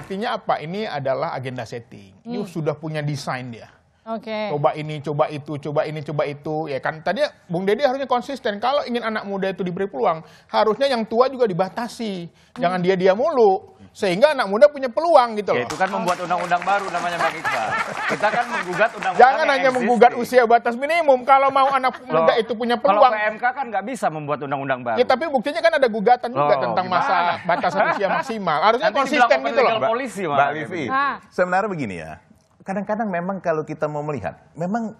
Artinya apa? Ini adalah agenda setting. Hmm. Ini sudah punya desain dia. Oke. Okay. Coba ini, coba itu, coba ini, coba itu. Ya kan tadi Bung Deddy harusnya konsisten. Kalau ingin anak muda itu diberi peluang, harusnya yang tua juga dibatasi. Hmm. Jangan dia dia mulu sehingga anak muda punya peluang gitu ya, loh. Ya, itu kan membuat undang-undang baru namanya Bang Iqbal. Kita kan menggugat undang-undang Jangan hanya existing. menggugat usia batas minimum kalau mau anak muda itu punya peluang. Kalau PMK kan nggak bisa membuat undang-undang baru. Ya, tapi buktinya kan ada gugatan juga tentang gimana? masa batasan usia maksimal. Harusnya Nanti konsisten gitu loh. Polisi, Mbak Livi. Ah. Sebenarnya begini ya. Kadang-kadang memang kalau kita mau melihat, memang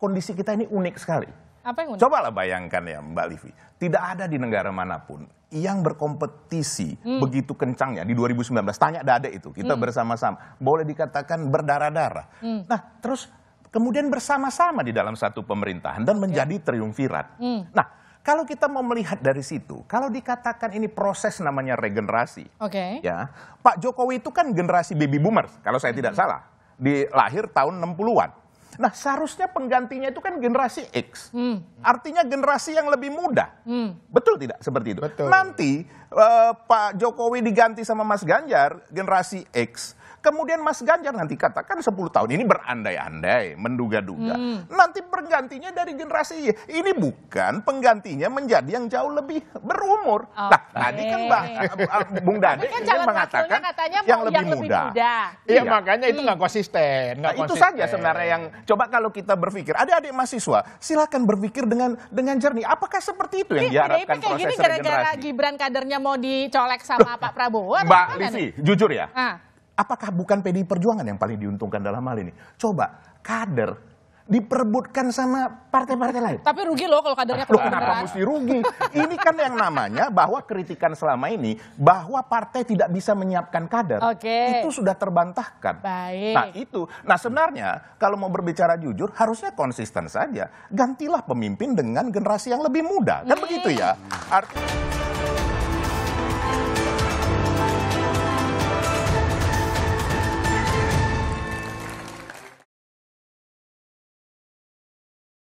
kondisi kita ini unik sekali apa yang Coba lah bayangkan ya Mbak Livi, tidak ada di negara manapun yang berkompetisi hmm. begitu kencangnya di 2019. Tanya ada itu, kita hmm. bersama-sama. Boleh dikatakan berdarah-darah. Hmm. Nah, terus kemudian bersama-sama di dalam satu pemerintahan dan ya. menjadi triumvirat. Hmm. Nah, kalau kita mau melihat dari situ, kalau dikatakan ini proses namanya regenerasi, okay. ya Pak Jokowi itu kan generasi baby boomers kalau saya -hmm. tidak salah, di lahir tahun 60-an. Nah seharusnya penggantinya itu kan generasi X. Hmm. Artinya generasi yang lebih muda. Hmm. Betul tidak seperti itu? Betul. Nanti uh, Pak Jokowi diganti sama Mas Ganjar, generasi X Kemudian Mas Ganjar nanti katakan 10 tahun ini berandai-andai, menduga-duga. Hmm. Nanti penggantinya dari generasi Y. Ini bukan penggantinya menjadi yang jauh lebih berumur. Okay. Nah, tadi kan Mbak eh, Bung Dade kan mengatakan katanya yang, lebih, yang muda. lebih muda. Iya, ya, makanya itu nggak hmm. konsisten. Gak nah, konsisten. itu saja sebenarnya yang coba kalau kita berpikir, adik-adik mahasiswa, silakan berpikir dengan dengan jernih. Apakah seperti itu yang iya, diharapkan PDIP kayak proses gini gara-gara Gibran kadernya mau dicolek sama Pak Prabowo? Mbak Lisi, jujur ya. Ah Apakah bukan PDI Perjuangan yang paling diuntungkan dalam hal ini? Coba kader diperbutkan sama partai-partai lain. Tapi rugi loh kalau kadernya keluar. Kenapa mesti rugi? ini kan yang namanya bahwa kritikan selama ini bahwa partai tidak bisa menyiapkan kader. Okay. Itu sudah terbantahkan. Baik. Nah itu. Nah sebenarnya kalau mau berbicara jujur harusnya konsisten saja. Gantilah pemimpin dengan generasi yang lebih muda. Kan begitu ya. Artinya...